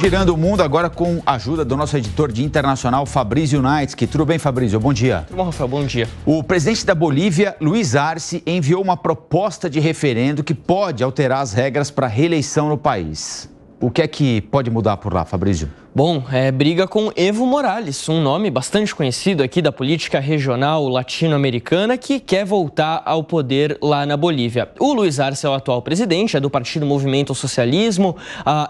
Girando o mundo agora com a ajuda do nosso editor de internacional, Fabrício Que Tudo bem, Fabrício? Bom dia. Tudo bom, Rafael? Bom dia. O presidente da Bolívia, Luiz Arce, enviou uma proposta de referendo que pode alterar as regras para reeleição no país. O que é que pode mudar por lá, Fabrício? Bom, é briga com Evo Morales, um nome bastante conhecido aqui da política regional latino-americana que quer voltar ao poder lá na Bolívia. O Luiz Arce é o atual presidente, é do Partido Movimento ao Socialismo,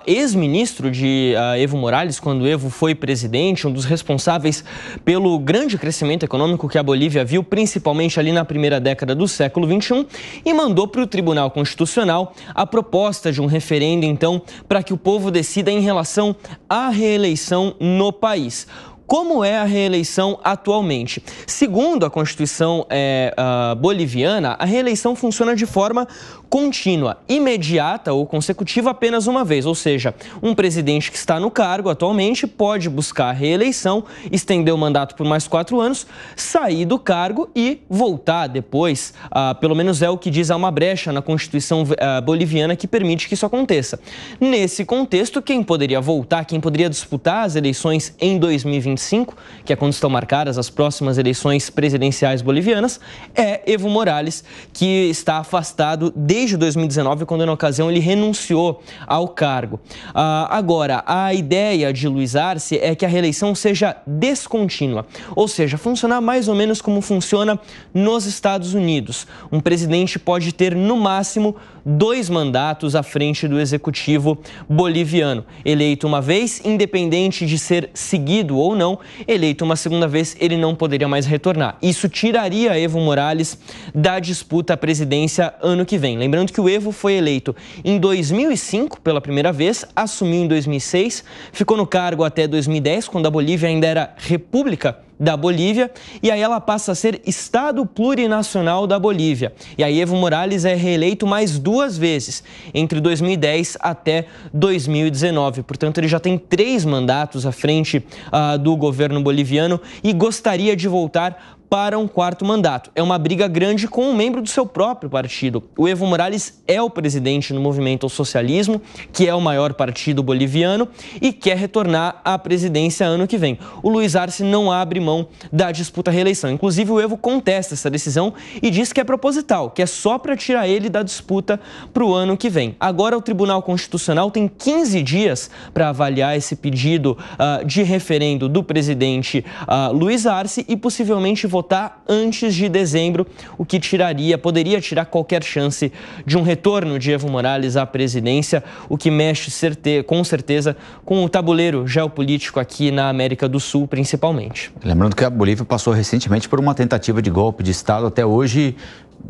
ex-ministro de Evo Morales quando Evo foi presidente, um dos responsáveis pelo grande crescimento econômico que a Bolívia viu, principalmente ali na primeira década do século XXI, e mandou para o Tribunal Constitucional a proposta de um referendo, então, para que o povo decida em relação à re reeleição no país como é a reeleição atualmente. Segundo a Constituição é, boliviana, a reeleição funciona de forma contínua, imediata ou consecutiva apenas uma vez, ou seja, um presidente que está no cargo atualmente pode buscar reeleição, estender o mandato por mais quatro anos, sair do cargo e voltar depois. Ah, pelo menos é o que diz há uma brecha na Constituição ah, boliviana que permite que isso aconteça. Nesse contexto, quem poderia voltar, quem poderia disputar as eleições em 2025, que é quando estão marcadas as próximas eleições presidenciais bolivianas, é Evo Morales, que está afastado de desde 2019, quando na ocasião ele renunciou ao cargo. Ah, agora, a ideia de Luiz Arce é que a reeleição seja descontínua, ou seja, funcionar mais ou menos como funciona nos Estados Unidos. Um presidente pode ter, no máximo, dois mandatos à frente do executivo boliviano. Eleito uma vez, independente de ser seguido ou não, eleito uma segunda vez, ele não poderia mais retornar. Isso tiraria Evo Morales da disputa à presidência ano que vem. Lembrando que o Evo foi eleito em 2005 pela primeira vez, assumiu em 2006, ficou no cargo até 2010, quando a Bolívia ainda era república da Bolívia, e aí ela passa a ser Estado Plurinacional da Bolívia. E aí Evo Morales é reeleito mais duas vezes, entre 2010 até 2019. Portanto, ele já tem três mandatos à frente uh, do governo boliviano e gostaria de voltar para um quarto mandato. É uma briga grande com um membro do seu próprio partido. O Evo Morales é o presidente do Movimento ao Socialismo, que é o maior partido boliviano e quer retornar à presidência ano que vem. O Luiz Arce não abre mão da disputa à reeleição. Inclusive, o Evo contesta essa decisão e diz que é proposital, que é só para tirar ele da disputa para o ano que vem. Agora, o Tribunal Constitucional tem 15 dias para avaliar esse pedido uh, de referendo do presidente uh, Luiz Arce e possivelmente votar votar antes de dezembro, o que tiraria, poderia tirar qualquer chance de um retorno de Evo Morales à presidência, o que mexe certe com certeza com o tabuleiro geopolítico aqui na América do Sul, principalmente. Lembrando que a Bolívia passou recentemente por uma tentativa de golpe de Estado, até hoje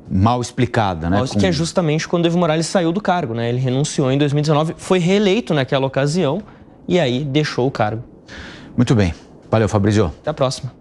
mal explicada, né? Que é justamente quando Evo Morales saiu do cargo, né? Ele renunciou em 2019, foi reeleito naquela ocasião e aí deixou o cargo. Muito bem. Valeu, Fabrício. Até a próxima.